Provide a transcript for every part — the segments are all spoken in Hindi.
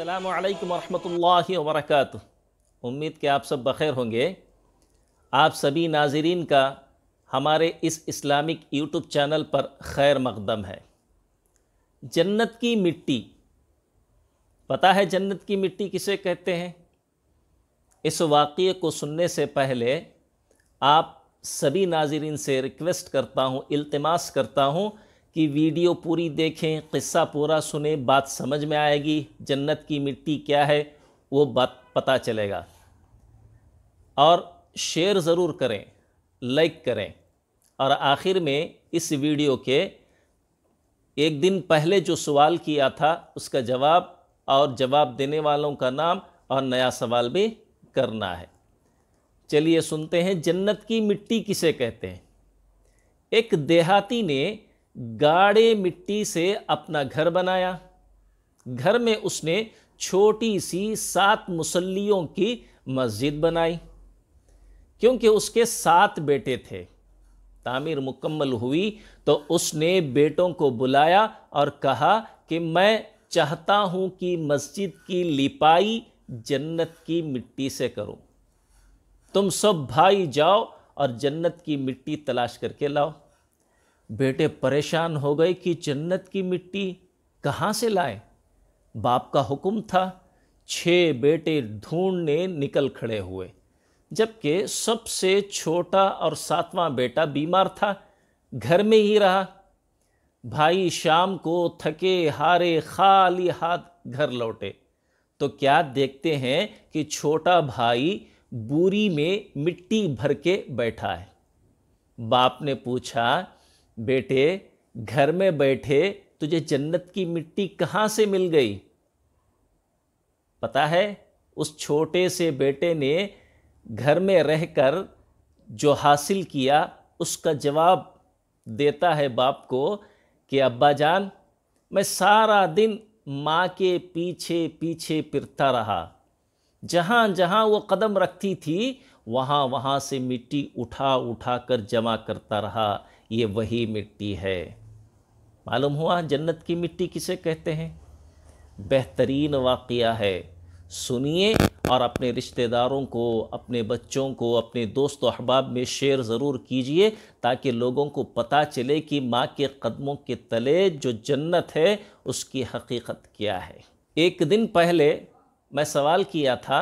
अल्लाम वरहमल वरक उम्मीद के आप सब बखैर होंगे आप सभी नाजरीन का हमारे इस इस्लामिक यूट्यूब चैनल पर खैर मकदम है जन्नत की मिट्टी पता है जन्नत की मिट्टी किसे कहते हैं इस वाक़े को सुनने से पहले आप सभी नाजरीन से रिक्वेस्ट करता हूँ इल्तमास करता हूँ कि वीडियो पूरी देखें क़स्सा पूरा सुने बात समझ में आएगी जन्नत की मिट्टी क्या है वो बात पता चलेगा और शेयर ज़रूर करें लाइक करें और आखिर में इस वीडियो के एक दिन पहले जो सवाल किया था उसका जवाब और जवाब देने वालों का नाम और नया सवाल भी करना है चलिए सुनते हैं जन्नत की मिट्टी किसे कहते हैं एक देहाती ने गाढ़े मिट्टी से अपना घर बनाया घर में उसने छोटी सी सात मुसल्लियों की मस्जिद बनाई क्योंकि उसके सात बेटे थे तामीर मुकम्मल हुई तो उसने बेटों को बुलाया और कहा कि मैं चाहता हूं कि मस्जिद की लिपाई जन्नत की मिट्टी से करो तुम सब भाई जाओ और जन्नत की मिट्टी तलाश करके लाओ बेटे परेशान हो गए कि जन्नत की मिट्टी कहाँ से लाए बाप का हुक्म था छः बेटे ढूंढने निकल खड़े हुए जबकि सबसे छोटा और सातवां बेटा बीमार था घर में ही रहा भाई शाम को थके हारे खाली हाथ घर लौटे तो क्या देखते हैं कि छोटा भाई बूरी में मिट्टी भर के बैठा है बाप ने पूछा बेटे घर में बैठे तुझे जन्नत की मिट्टी कहाँ से मिल गई पता है उस छोटे से बेटे ने घर में रहकर जो हासिल किया उसका जवाब देता है बाप को कि अब्बा जान मैं सारा दिन माँ के पीछे पीछे फिरता रहा जहाँ जहाँ वो कदम रखती थी वहाँ वहाँ से मिट्टी उठा उठा कर जमा करता रहा ये वही मिट्टी है मालूम हुआ जन्नत की मिट्टी किसे कहते हैं बेहतरीन वाक़ है सुनिए और अपने रिश्तेदारों को अपने बच्चों को अपने दोस्त अहबाब में शेयर ज़रूर कीजिए ताकि लोगों को पता चले कि माँ के कदमों के तले जो जन्नत है उसकी हकीकत क्या है एक दिन पहले मैं सवाल किया था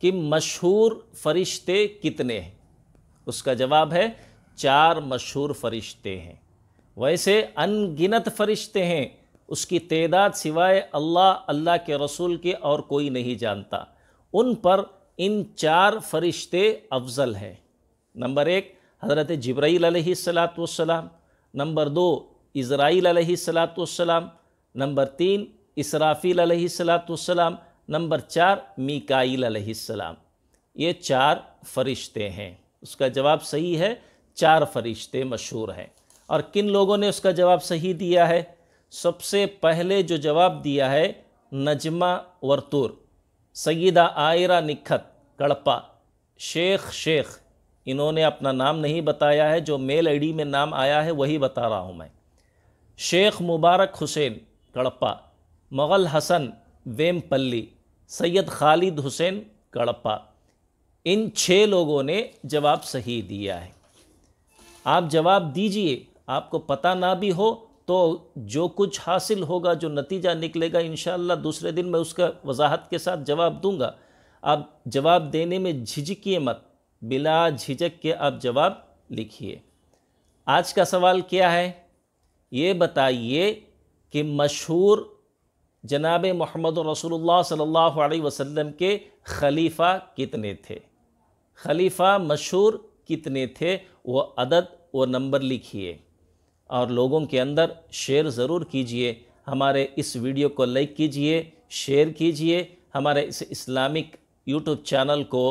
कि मशहूर फरिश्ते कितने हैं उसका जवाब है चार मशहूर फरिश्ते हैं वैसे अनगिनत फरिश्ते हैं उसकी तदाद सिवाय अल्लाह अल्लाह के रसूल के और कोई नहीं जानता उन पर इन चार फरिश्ते अफजल हैं नंबर एक हज़रत जब्राईल सलातम नंबर दो इसराइल सलाम नंबर तीन इसराफ़ील सलातम नंबर चार मीकाईल सलाम ये चार फरिश्ते हैं उसका जवाब सही है चार फरिश्ते मशहूर हैं और किन लोगों ने उसका जवाब सही दिया है सबसे पहले जो जवाब दिया है नजमा वर्तूर सईदा आयरा निखत कड़पा शेख शेख इन्होंने अपना नाम नहीं बताया है जो मेल आईडी में नाम आया है वही बता रहा हूँ मैं शेख मुबारक हुसैन कड़पा मगल हसन वेमपल्ली सैयद खालिद हुसैन कड़पा इन छः लोगों ने जवाब सही दिया है आप जवाब दीजिए आपको पता ना भी हो तो जो कुछ हासिल होगा जो नतीजा निकलेगा इन दूसरे दिन मैं उसका वजाहत के साथ जवाब दूंगा आप जवाब देने में झिझकिए मत बिला झिझक के आप जवाब लिखिए आज का सवाल क्या है ये बताइए कि मशहूर जनाब मोहम्मद रसूलुल्लाह सल्लल्लाहु अलैहि वसल्लम के खलीफ़ा कितने थे खलीफ़ा मशहूर कितने थे वो अदद वो नंबर लिखिए और लोगों के अंदर शेयर ज़रूर कीजिए हमारे इस वीडियो को लाइक कीजिए शेयर कीजिए हमारे इस इस्लामिक यूट्यूब चैनल को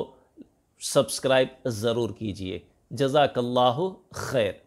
सब्सक्राइब ज़रूर कीजिए जजाकल्लाह खैर